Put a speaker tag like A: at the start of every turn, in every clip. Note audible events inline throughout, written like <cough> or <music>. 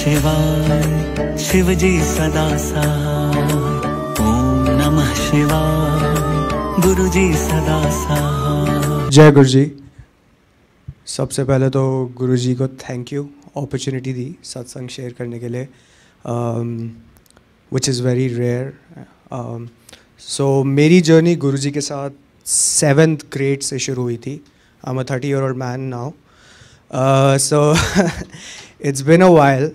A: शिवाय शिवजी सदा सहाय ओम नमः शिवाय गुरुजी सदा सहाय जय गुरु जी सबसे पहले तो गुरु जी को थैंक यू अपॉर्चुनिटी दी सत्संग शेयर करने के लिए which is very rare so मेरी जर्नी गुरु जी के साथ सेवेंथ ग्रेड से शुरू हुई थी I am a thirty year old man now so it's been a while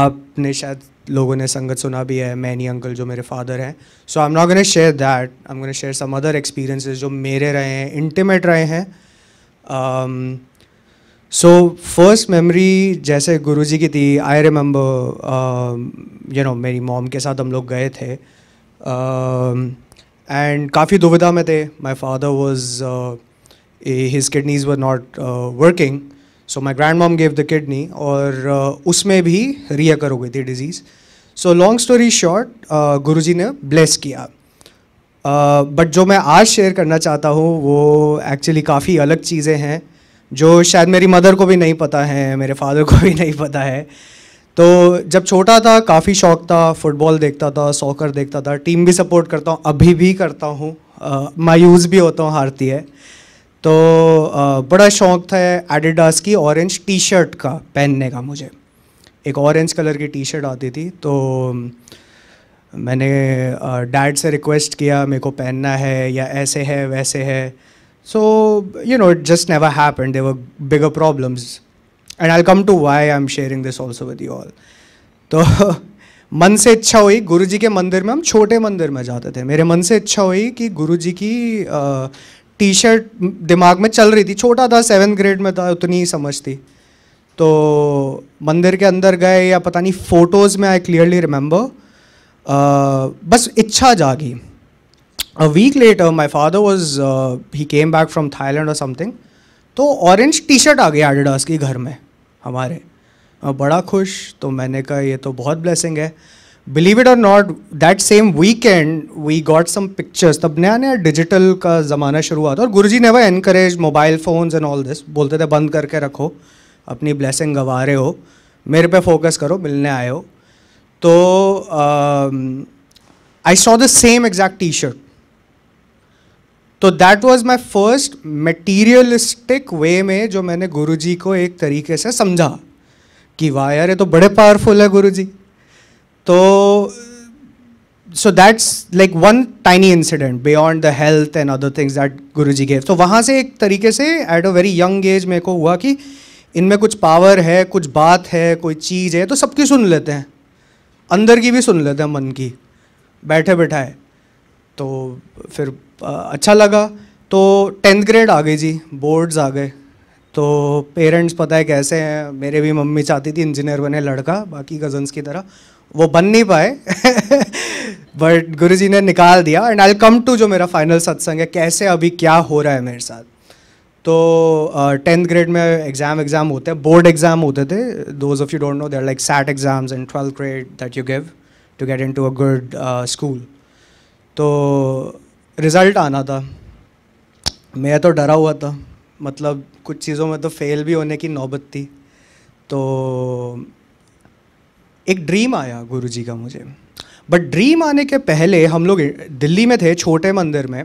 A: आपने शायद लोगों ने संगत सुना भी है मैनी अंकल जो मेरे फादर हैं so I am not gonna share that I am gonna share some other experiences जो मेरे रहे हैं इंटीमेट रहे हैं सो फर्स्ट मेमोरी जैसे गुरुजी की थी आई रिमेंबर यू नो मेरी मॉम के साथ हम लोग गए थे एंड um, काफ़ी दुविधा में थे my father was his kidneys were not working so my grand mom gave the kidney और uh, उसमें भी रियकर हो गई थी disease so long story short Guru ji ने ब्लेस किया बट uh, जो मैं आज शेयर करना चाहता हूँ वो एक्चुअली काफ़ी अलग चीज़ें हैं जो शायद मेरी मदर को भी नहीं पता है मेरे फादर को भी नहीं पता है तो जब छोटा था काफ़ी शौक था फुटबॉल देखता था सॉकर देखता था टीम भी सपोर्ट करता हूँ अभी भी करता हूँ uh, मायूस भी होता हूँ हारती है तो बड़ा शौक़ था एडिडास की ऑरेंज टी शर्ट का पहनने का मुझे एक ऑरेंज कलर की टी शर्ट आती थी तो मैंने डैड से रिक्वेस्ट किया मेरे को पहनना है या ऐसे है वैसे है so you know it just never happen they bigger problems and I come to why I am sharing this also with you all तो <laughs> मन से इच्छा हुई गुरुजी के मंदिर में हम छोटे मंदिर में जाते थे मेरे मन से इच्छा हुई कि गुरुजी की टी शर्ट दिमाग में चल रही थी छोटा था सेवन ग्रेड में था उतनी ही समझ थी तो मंदिर के अंदर गए या पता नहीं फ़ोटोज़ में आई क्लियरली रिमेंबर बस इच्छा जागी a week later my father was he came back from Thailand और समथिंग तो ऑरेंज टी शर्ट आ गई एडिडास की घर में हमारे बड़ा खुश तो मैंने कहा ये तो बहुत ब्लेसिंग है बिलीव इट और not that same weekend we got some pictures तब नया नया डिजिटल का ज़माना शुरू हुआ था और गुरु जी ने वह encourage mobile phones and all this बोलते थे बंद करके रखो अपनी ब्लेसिंग गंवा रहे हो मेरे पे फोकस करो मिलने आए हो तो I saw the same exact T shirt तो that was my first materialistic way में जो मैंने गुरु जी को एक तरीके से समझा कि वाह यार ये तो बड़े पावरफुल है गुरु जी तो so that's like one tiny incident beyond the health and other things that Guru ji gave तो वहाँ से एक तरीके से at a very young age मेरे को हुआ कि इनमें कुछ पावर है कुछ बात है कोई चीज़ है तो सबकी सुन लेते हैं अंदर की भी सुन लेते हैं मन की बैठे बैठाए तो फिर अच्छा लगा तो टेंथ ग्रेड आ गई जी बोर्ड्स आ गए तो पेरेंट्स पता है कैसे हैं मेरे भी मम्मी चाहती थी इंजीनियर बने लड़का बाकी कज़न्स की तरह वो बन नहीं पाए बट गुरु जी ने निकाल दिया एंड आई कम टू जो मेरा फाइनल सत्संग है कैसे अभी क्या हो रहा है मेरे साथ तो टेंथ uh, ग्रेड में एग्ज़ाम एग्ज़ाम होते हैं बोर्ड एग्ज़ाम होते थे those of you don't know there like SAT exams in twelfth grade that you give to get into a good school तो रिज़ल्ट आना था मैं तो डरा हुआ था मतलब कुछ चीज़ों में तो फेल भी होने की नौबत थी तो एक ड्रीम आया गुरु जी का मुझे बट ड्रीम आने के पहले हम लोग दिल्ली में थे छोटे मंदिर में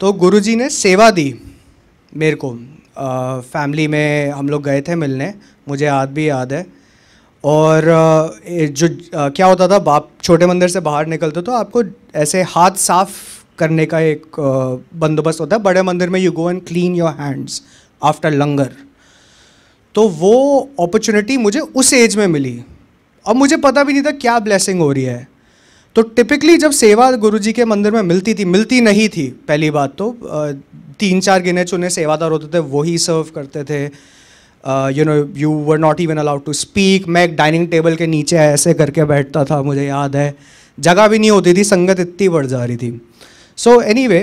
A: तो गुरु जी ने सेवा दी मेरे को आ, फैमिली में हम लोग गए थे मिलने मुझे याद भी याद है और जो क्या होता था बाप छोटे मंदिर से बाहर निकलते तो आपको ऐसे हाथ साफ करने का एक बंदोबस्त होता है बड़े मंदिर में you go and clean your hands after langar तो वो अपॉर्चुनिटी मुझे उस एज में मिली और मुझे पता भी नहीं था क्या ब्लेसिंग हो रही है तो टिपिकली जब सेवा गुरु जी के मंदिर में मिलती थी मिलती नहीं थी पहली बात तो तीन चार गिने चुने सेवादार होते थे वही सर्व करते थे you know you were not even allowed to speak मैं एक डाइनिंग टेबल के नीचे ऐसे करके बैठता था मुझे याद है जगह भी नहीं होती थी संगत इतनी बढ़ जा रही थी सो एनी वे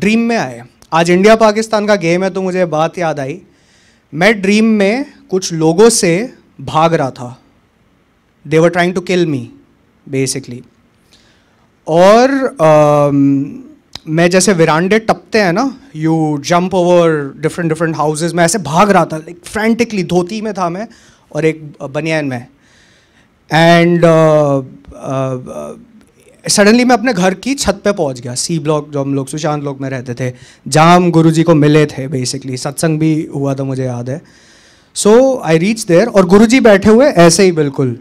A: ड्रीम में आए आज इंडिया पाकिस्तान का गेम है तो मुझे बात याद आई मैं ड्रीम में कुछ लोगों से भाग रहा था they were trying to kill me basically और uh, मैं जैसे विरांडे टपते हैं ना you jump over different different houses में ऐसे भाग रहा था लाइक फ्रेंटिकली धोती में था मैं और एक बनियान में and suddenly uh, uh, uh, मैं अपने घर की छत पे पहुंच गया सी ब्लॉक जो हम लोग सुशांत लोग में रहते थे जहाँ हम गुरु जी को मिले थे बेसिकली सत्संग भी हुआ था मुझे याद है सो आई रीच देयर और गुरु जी बैठे हुए ऐसे ही बिल्कुल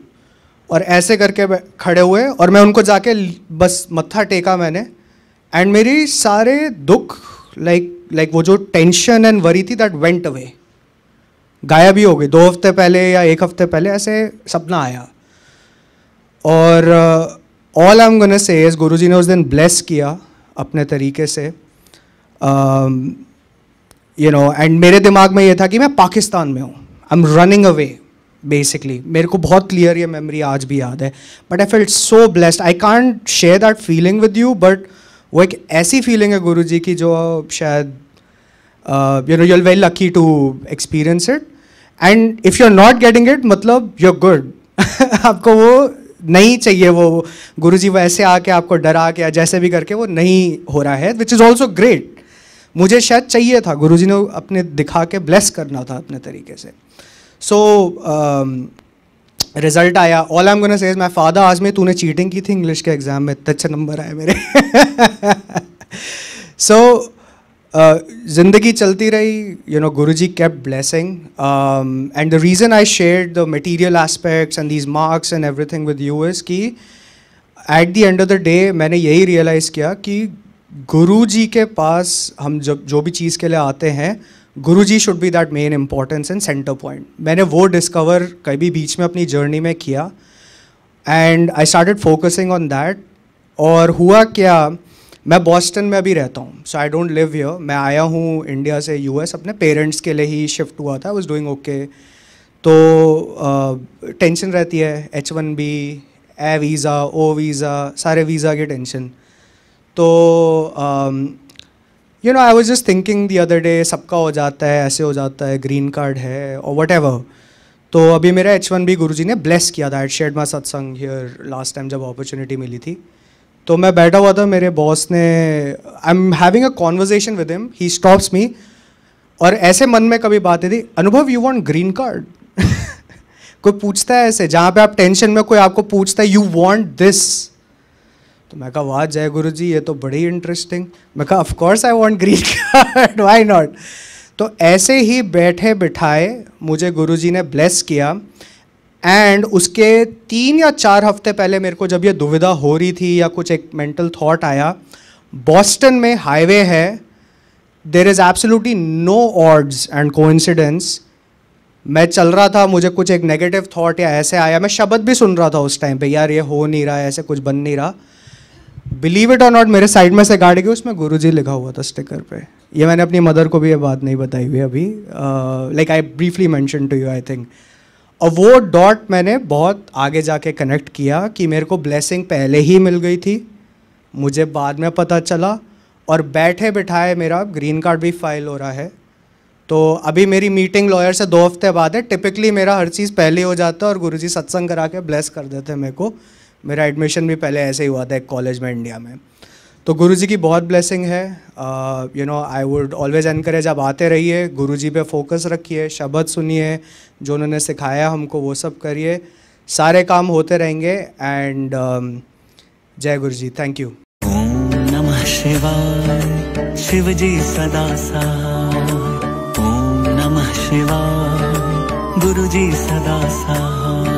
A: और ऐसे करके खड़े हुए और मैं उनको जाके बस मत्था टेका मैंने एंड मेरी सारे दुख लाइक लाइक वो जो टेंशन एंड वरी थी दैट वेंट अवे गायब ही हो गई दो हफ्ते पहले या एक हफ्ते पहले ऐसे सपना आया और all I am gonna say इस गुरु ने उस दिन ब्लेस किया अपने तरीके से यू नो एंड मेरे दिमाग में ये था कि मैं पाकिस्तान में हूँ I am running away basically मेरे को बहुत क्लियर ये मेमोरी आज भी याद है but I feel so blessed I can't share that feeling with you but वो एक ऐसी फीलिंग है गुरु जी की जो शायद you know you're very lucky to experience it and if you are not getting it मतलब यू आर गुड आपको वो नहीं चाहिए वो गुरु जी वैसे आके आपको डरा के या जैसे भी करके वो नहीं हो रहा है विच इज़ ऑल्सो ग्रेट मुझे शायद चाहिए था गुरु जी ने अपने दिखा के ब्लेस करना था अपने तरीके से सो रिजल्ट um, आया all I am gonna says my father आज में तूने चीटिंग की थी इंग्लिश के एग्ज़ाम में इतने अच्छे नंबर आए मेरे सो <laughs> so, Uh, जिंदगी चलती रही यू नो गुरु जी कैप blessing and the reason I share the material aspects and these marks and everything with you is key at the end of the day मैंने यही रियलाइज़ किया कि गुरु जी के पास हम जब जो भी चीज़ के लिए आते हैं Guru ji should be that main importance and centre point मैंने वो डिस्कवर कभी बीच में अपनी जर्नी में किया and I started focusing on that और हुआ क्या मैं बॉस्टन में अभी रहता हूँ सो आई डोंट लिव यर मैं आया हूँ इंडिया से यूएस अपने पेरेंट्स के लिए ही शिफ्ट हुआ था वॉज डूइंग ओके तो टेंशन uh, रहती है H one B A visa O visa सारे वीज़ा के टेंशन तो you know I was just thinking the other day सबका हो जाता है ऐसे हो जाता है ग्रीन कार्ड है और वट एवर तो अभी मेरा एच वन बी गुरु जी ने ब्लेस किया था एट शेड मा सत्संग हियर लास्ट टाइम जब अपॉर्चुनिटी मिली थी तो मैं बैठा हुआ था मेरे बॉस ने I am having a conversation with him he stops me और ऐसे मन में कभी बातें थी अनुभव यू वॉन्ट ग्रीन कार्ड कोई पूछता है ऐसे जहाँ पे आप टेंशन में कोई आपको पूछता है यू वॉन्ट दिस तो मैं कहा वाह जय गुरु जी ये तो बड़ी इंटरेस्टिंग मैं कहा of course I want green card why not तो ऐसे ही बैठे बिठाए मुझे गुरु जी ने ब्लेस किया एंड उसके तीन या चार हफ्ते पहले मेरे को जब ये दुविधा हो रही थी या कुछ एक मेंटल थॉट आया बॉस्टन में हाईवे है there is absolutely no odds and coincidence मैं चल रहा था मुझे कुछ एक नेगेटिव थॉट या ऐसे आया मैं शब्द भी सुन रहा था उस टाइम पे यार ये हो नहीं रहा ऐसे कुछ बन नहीं रहा बिलीव इट और नॉट मेरे साइड में से गाड़ी गई उसमें जी लिखा हुआ था स्टिकर पे ये मैंने अपनी मदर को भी ये बात नहीं बताई हुई अभी like I briefly mention to you I think और वो डॉट मैंने बहुत आगे जाके कनेक्ट किया कि मेरे को ब्लेसिंग पहले ही मिल गई थी मुझे बाद में पता चला और बैठे बिठाए मेरा ग्रीन कार्ड भी फाइल हो रहा है तो अभी मेरी मीटिंग लॉयर से दो हफ्ते बाद है टिपिकली मेरा हर चीज़ पहले हो जाता है और गुरुजी सत्संग करा के ब्लेस कर देते हैं मेरे को मेरा एडमिशन भी पहले ऐसे ही हुआ था एक कॉलेज में इंडिया में तो गुरुजी की बहुत ब्लेसिंग है you know I would always encourage आप आते रहिए गुरुजी पे फोकस रखिए शब्द सुनिए जो उन्होंने सिखाया हमको वो सब करिए सारे काम होते रहेंगे एंड um, जय गुरुजी थैंक यू शिव जी सदा सा ओम गुरु जी सदा सा